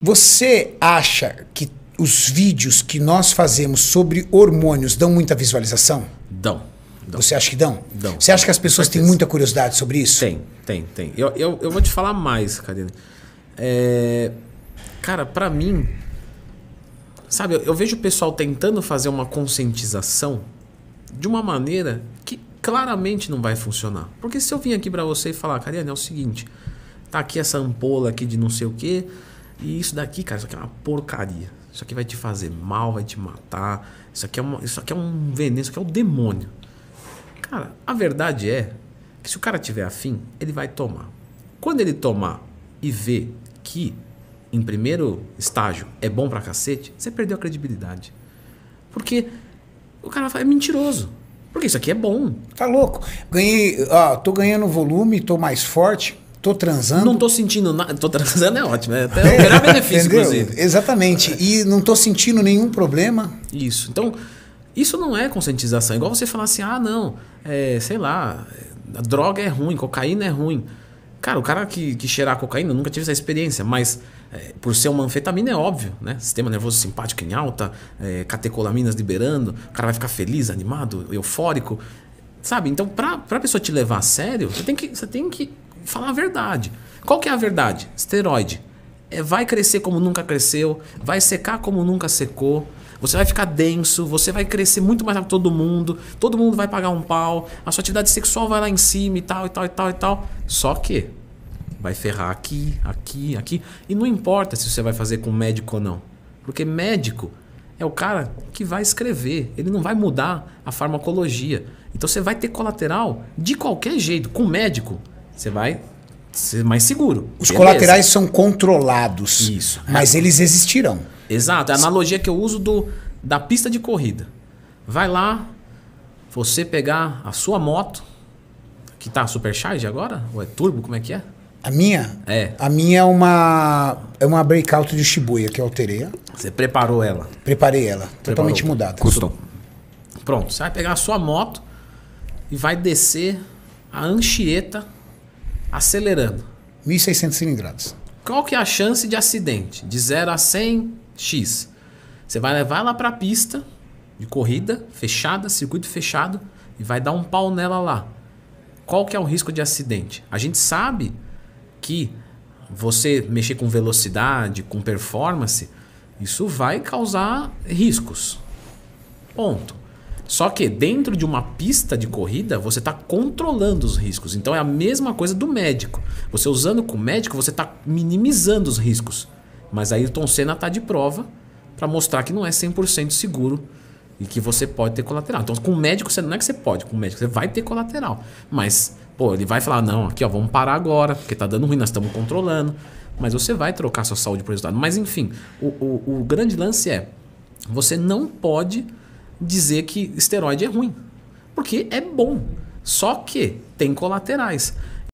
Você acha que os vídeos que nós fazemos sobre hormônios dão muita visualização? Dão. dão. Você acha que dão? Dão. Você acha que as pessoas têm muita curiosidade sobre isso? Tem, tem, tem. Eu, eu, eu vou te falar mais, Karine. É... Cara, para mim, sabe, eu, eu vejo o pessoal tentando fazer uma conscientização de uma maneira que claramente não vai funcionar. Porque se eu vim aqui para você e falar, Karine, é o seguinte, tá aqui essa ampola aqui de não sei o quê e isso daqui, cara, isso aqui é uma porcaria. Isso aqui vai te fazer mal, vai te matar. Isso aqui é, uma, isso aqui é um veneno, isso aqui é o um demônio. Cara, a verdade é que se o cara tiver afim, ele vai tomar. Quando ele tomar e ver que em primeiro estágio é bom pra cacete, você perdeu a credibilidade. Porque o cara é mentiroso. Porque isso aqui é bom. Tá louco. Ganhei, ó, ah, tô ganhando volume, tô mais forte tô transando. Não tô sentindo nada. Tô transando é ótimo, é até é, o melhor benefício, entendeu? inclusive. Exatamente. E não tô sentindo nenhum problema. Isso. Então, isso não é conscientização. Igual você falar assim, ah, não, é, sei lá, droga é ruim, cocaína é ruim. Cara, o cara que, que cheirar cocaína, nunca tive essa experiência, mas é, por ser uma anfetamina é óbvio, né? Sistema nervoso simpático em alta, é, catecolaminas liberando, o cara vai ficar feliz, animado, eufórico. Sabe? Então, pra, pra pessoa te levar a sério, você tem que, você tem que falar a verdade. Qual que é a verdade? Esteroide. É, vai crescer como nunca cresceu, vai secar como nunca secou, você vai ficar denso, você vai crescer muito mais rápido que todo mundo, todo mundo vai pagar um pau, a sua atividade sexual vai lá em cima e tal, e tal, e tal, e tal. Só que vai ferrar aqui, aqui, aqui. E não importa se você vai fazer com médico ou não. Porque médico é o cara que vai escrever, ele não vai mudar a farmacologia. Então você vai ter colateral de qualquer jeito, com médico. Você vai ser mais seguro. Os Beleza. colaterais são controlados. Isso. Mas é. eles existirão. Exato. É a analogia que eu uso do, da pista de corrida. Vai lá, você pegar a sua moto, que tá supercharged agora? Ou é turbo? Como é que é? A minha? É. A minha é uma é uma breakout de Shibuya que eu alterei. Você preparou ela? Preparei ela, Preparou. totalmente mudada. Custom. Pronto, você vai pegar a sua moto e vai descer a Anchieta acelerando. 1.600 cilindradas. Qual que é a chance de acidente? De 0 a 100, X. Você vai levar ela para a pista de corrida, fechada, circuito fechado, e vai dar um pau nela lá. Qual que é o risco de acidente? A gente sabe que você mexer com velocidade, com performance, isso vai causar riscos. Ponto. Só que dentro de uma pista de corrida, você está controlando os riscos. Então é a mesma coisa do médico. Você usando com o médico, você está minimizando os riscos. Mas aí Tom Senna está de prova para mostrar que não é 100% seguro e que você pode ter colateral. Então com o médico, você não é que você pode, com o médico você vai ter colateral. Mas, pô, ele vai falar: não, aqui ó, vamos parar agora, porque está dando ruim, nós estamos controlando. Mas você vai trocar sua saúde por resultado. Mas enfim, o, o, o grande lance é: você não pode dizer que esteroide é ruim, porque é bom, só que tem colaterais.